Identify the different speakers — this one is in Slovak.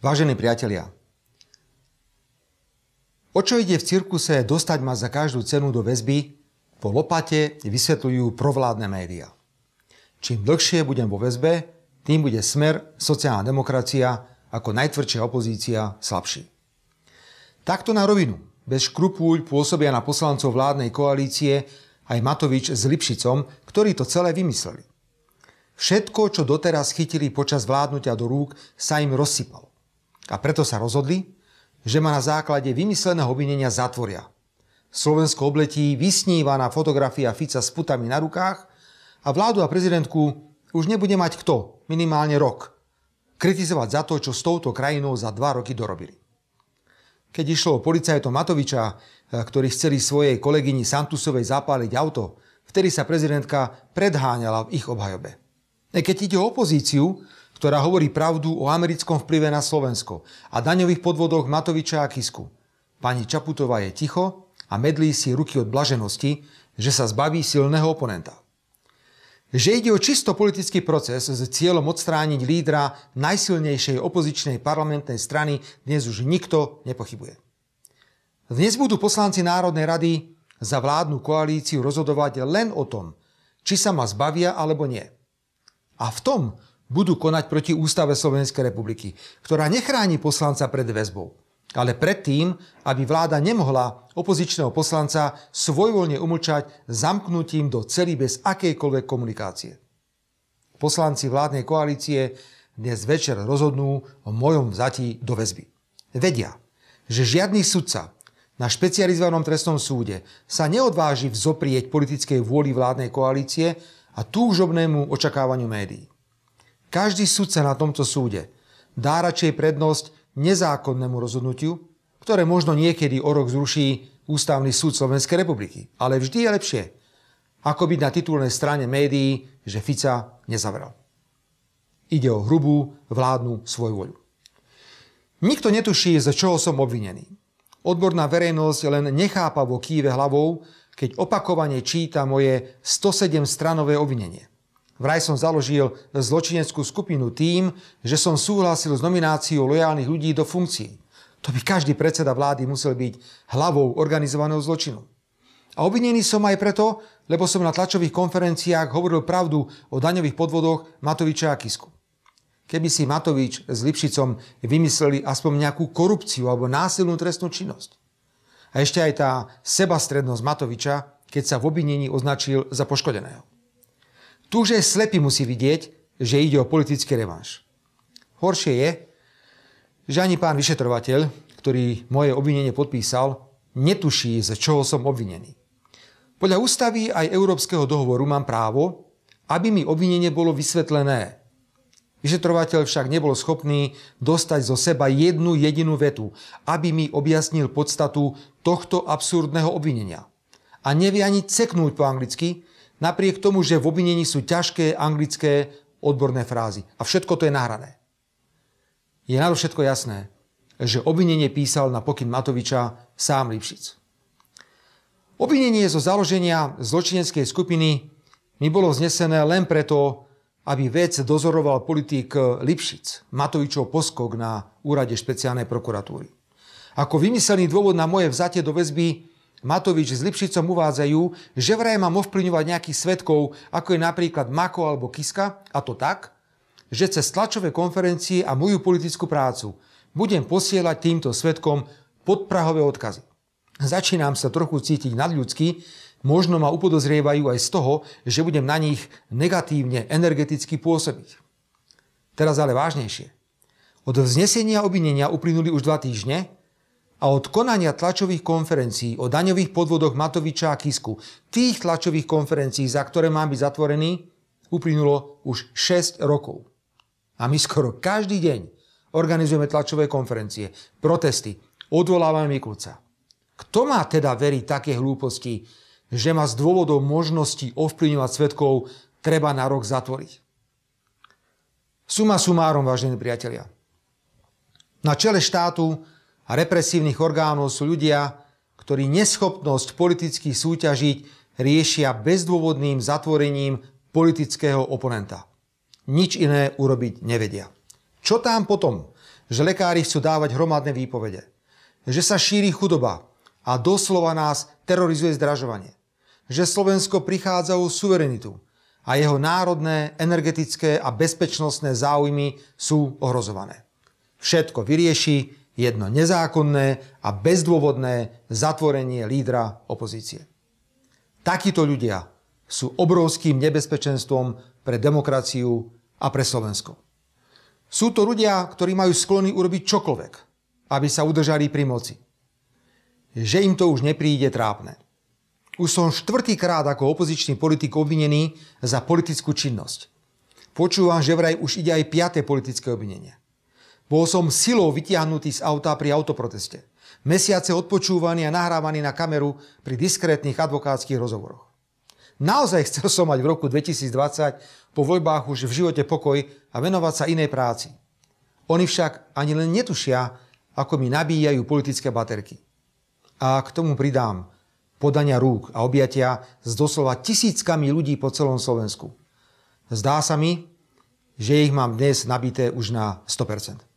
Speaker 1: Vážení priatelia, o čo ide v cirkuse dostať ma za každú cenu do väzby, po lopate vysvetľujú provládne médiá. Čím dlhšie budem vo väzbe, tým bude smer sociálna demokracia ako najtvrdšia opozícia slabší. Takto na rovinu, bez škrupúľ pôsobia na poslancov vládnej koalície aj Matovič s Lipšicom, ktorí to celé vymysleli. Všetko, čo doteraz chytili počas vládnutia do rúk, sa im rozsypalo. A preto sa rozhodli, že ma na základe vymysleného obvinenia zatvoria. Slovensko obletí vysnívaná fotografia Fica s putami na rukách a vládu a prezidentku už nebude mať kto, minimálne rok, kritizovať za to, čo s touto krajinou za dva roky dorobili. Keď išlo o policajto Matoviča, ktorí chceli svojej kolegyni Santusovej zapáliť auto, vtedy sa prezidentka predháňala v ich obhajobe. E, keď ide o opozíciu, ktorá hovorí pravdu o americkom vplyve na Slovensko a daňových podvodoch Matoviča a Kisku. Pani Čaputová je ticho a medlí si ruky od blaženosti, že sa zbaví silného oponenta. Že ide o čisto politický proces s cieľom odstrániť lídra najsilnejšej opozičnej parlamentnej strany dnes už nikto nepochybuje. Dnes budú poslanci Národnej rady za vládnu koalíciu rozhodovať len o tom, či sa ma zbavia alebo nie. A v tom, budú konať proti Ústave Slovenskej republiky, ktorá nechráni poslanca pred väzbou, ale predtým, aby vláda nemohla opozičného poslanca svojvoľne umlčať zamknutím do celý bez akejkoľvek komunikácie. Poslanci vládnej koalície dnes večer rozhodnú o mojom vzati do väzby. Vedia, že žiadny sudca na špecializovanom trestnom súde sa neodváži vzoprieť politickej vôli vládnej koalície a túžobnému očakávaniu médií. Každý sudca na tomto súde dá radšej prednosť nezákonnému rozhodnutiu, ktoré možno niekedy o rok zruší Ústavný súd Slovenskej republiky. Ale vždy je lepšie, ako byť na titulnej strane médií, že Fica nezavrel. Ide o hrubú vládnu svoju voľu. Nikto netuší, za čoho som obvinený. Odborná verejnosť len nechápavo kýve hlavou, keď opakovane číta moje 107 stranové obvinenie. Vraj som založil zločineckú skupinu tým, že som súhlasil s nomináciou lojálnych ľudí do funkcií. To by každý predseda vlády musel byť hlavou organizovaného zločinu. A obvinený som aj preto, lebo som na tlačových konferenciách hovoril pravdu o daňových podvodoch Matoviča a Kisku. Keby si Matovič s Lipšicom vymysleli aspoň nejakú korupciu alebo násilnú trestnú činnosť. A ešte aj tá sebastrednosť Matoviča, keď sa v obvinení označil za poškodeného. Tu už aj slepý musí vidieť, že ide o politický revanš. Horšie je, že ani pán vyšetrovateľ, ktorý moje obvinenie podpísal, netuší, z čoho som obvinený. Podľa ústavy aj Európskeho dohovoru mám právo, aby mi obvinenie bolo vysvetlené. Vyšetrovateľ však nebol schopný dostať zo seba jednu jedinú vetu, aby mi objasnil podstatu tohto absurdného obvinenia. A nevie ani ceknúť po anglicky, Napriek tomu, že v obvinení sú ťažké anglické odborné frázy. A všetko to je nahrané. Je na to všetko jasné, že obvinenie písal na pokyn Matoviča sám Lipšic. Obvinenie zo založenia zločineckej skupiny mi bolo vznesené len preto, aby vec dozoroval politik Lipšic, Matovičov poskok na úrade špeciálnej prokuratúry. Ako vymyselný dôvod na moje vzatie do väzby Matovič s Lipšicom uvádzajú, že vraj mám ovplyvňovať nejakých svetkov, ako je napríklad Mako alebo Kiska, a to tak, že cez tlačové konferencie a moju politickú prácu budem posielať týmto svetkom podprahové odkazy. Začínam sa trochu cítiť nadľudský, možno ma upodozrievajú aj z toho, že budem na nich negatívne energeticky pôsobiť. Teraz ale vážnejšie. Od vznesenia obvinenia uplynuli už dva týždne, a od konania tlačových konferencií o daňových podvodoch Matoviča a Kisku, tých tlačových konferencií, za ktoré mám byť zatvorený, uplynulo už 6 rokov. A my skoro každý deň organizujeme tlačové konferencie, protesty, odvolávame Mikulca. Kto má teda veriť také hlúposti, že ma z dôvodov možnosti ovplyvňovať svetkov treba na rok zatvoriť? Suma sumárom, vážení priatelia. Na čele štátu a represívnych orgánov sú ľudia, ktorí neschopnosť politicky súťažiť riešia bezdôvodným zatvorením politického oponenta. Nič iné urobiť nevedia. Čo tam potom, že lekári chcú dávať hromadné výpovede, že sa šíri chudoba a doslova nás terorizuje zdražovanie, že Slovensko prichádza o suverenitu, a jeho národné, energetické a bezpečnostné záujmy sú ohrozované. Všetko vyrieši jedno nezákonné a bezdôvodné zatvorenie lídra opozície. Takíto ľudia sú obrovským nebezpečenstvom pre demokraciu a pre Slovensko. Sú to ľudia, ktorí majú sklony urobiť čokoľvek, aby sa udržali pri moci. Že im to už nepríde trápne. Už som štvrtýkrát ako opozičný politik obvinený za politickú činnosť. Počúvam, že vraj už ide aj piaté politické obvinenie. Bol som silou vytiahnutý z auta pri autoproteste. Mesiace odpočúvaný a nahrávaný na kameru pri diskrétnych advokátskych rozhovoroch. Naozaj chcel som mať v roku 2020 po voľbách už v živote pokoj a venovať sa inej práci. Oni však ani len netušia, ako mi nabíjajú politické baterky. A k tomu pridám podania rúk a objatia s doslova tisíckami ľudí po celom Slovensku. Zdá sa mi, že ich mám dnes nabité už na 100%.